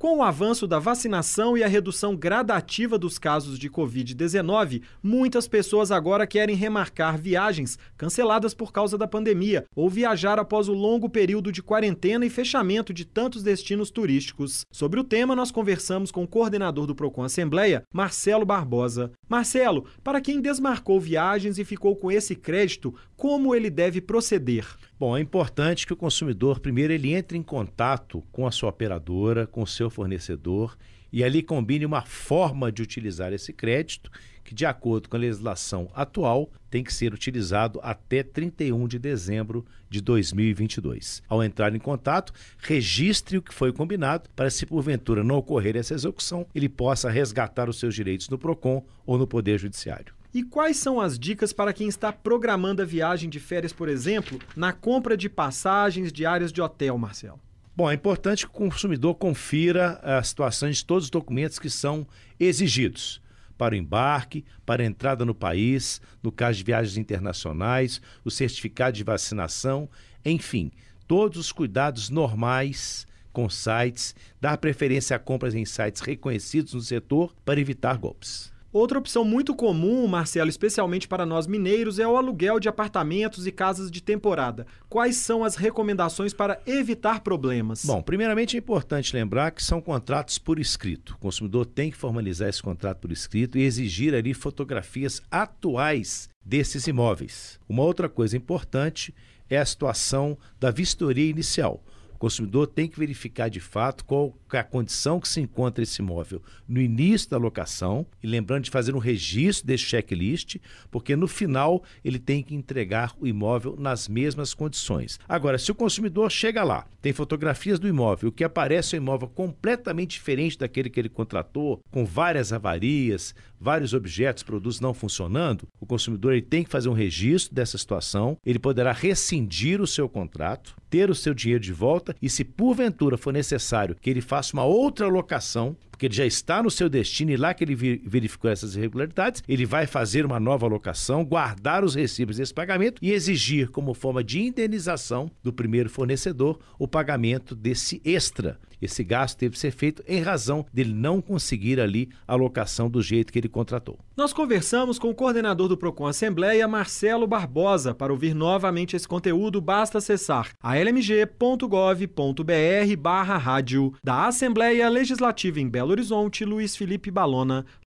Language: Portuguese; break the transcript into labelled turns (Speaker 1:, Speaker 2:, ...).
Speaker 1: Com o avanço da vacinação e a redução gradativa dos casos de Covid-19, muitas pessoas agora querem remarcar viagens canceladas por causa da pandemia ou viajar após o longo período de quarentena e fechamento de tantos destinos turísticos. Sobre o tema, nós conversamos com o coordenador do Procon Assembleia, Marcelo Barbosa. Marcelo,
Speaker 2: para quem desmarcou viagens e ficou com esse crédito, como ele deve proceder? Bom, é importante que o consumidor, primeiro, ele entre em contato com a sua operadora, com o seu fornecedor e ali combine uma forma de utilizar esse crédito que, de acordo com a legislação atual, tem que ser utilizado até 31 de dezembro de 2022. Ao entrar em contato, registre o que foi combinado para, se porventura não ocorrer essa execução, ele possa resgatar os seus direitos no PROCON ou no Poder Judiciário.
Speaker 1: E quais são as dicas para quem está programando a viagem de férias, por exemplo, na compra de passagens, diárias de hotel, Marcelo?
Speaker 2: Bom, é importante que o consumidor confira eh, as situações de todos os documentos que são exigidos para o embarque, para a entrada no país, no caso de viagens internacionais, o certificado de vacinação, enfim, todos os cuidados normais com sites, dar preferência a compras em sites reconhecidos no setor para evitar golpes.
Speaker 1: Outra opção muito comum, Marcelo, especialmente para nós mineiros, é o aluguel de apartamentos e casas de temporada.
Speaker 2: Quais são as recomendações para evitar problemas? Bom, primeiramente é importante lembrar que são contratos por escrito. O consumidor tem que formalizar esse contrato por escrito e exigir ali fotografias atuais desses imóveis. Uma outra coisa importante é a situação da vistoria inicial consumidor tem que verificar de fato qual é a condição que se encontra esse imóvel no início da locação e lembrando de fazer um registro desse checklist, porque no final ele tem que entregar o imóvel nas mesmas condições. Agora, se o consumidor chega lá, tem fotografias do imóvel, que aparece é um imóvel completamente diferente daquele que ele contratou, com várias avarias, vários objetos, produtos não funcionando, o consumidor ele tem que fazer um registro dessa situação, ele poderá rescindir o seu contrato ter o seu dinheiro de volta e se porventura for necessário que ele faça uma outra locação, porque ele já está no seu destino e lá que ele verificou essas irregularidades, ele vai fazer uma nova locação, guardar os recibos desse pagamento e exigir como forma de indenização do primeiro fornecedor o pagamento desse extra. Esse gasto teve que ser feito em razão dele não conseguir ali a locação do jeito que ele contratou.
Speaker 1: Nós conversamos com o coordenador do Procon Assembleia, Marcelo Barbosa. Para ouvir novamente esse conteúdo, basta acessar a lmg.gov.br barra rádio da Assembleia Legislativa em Belo Horizonte, Luiz Felipe Balona.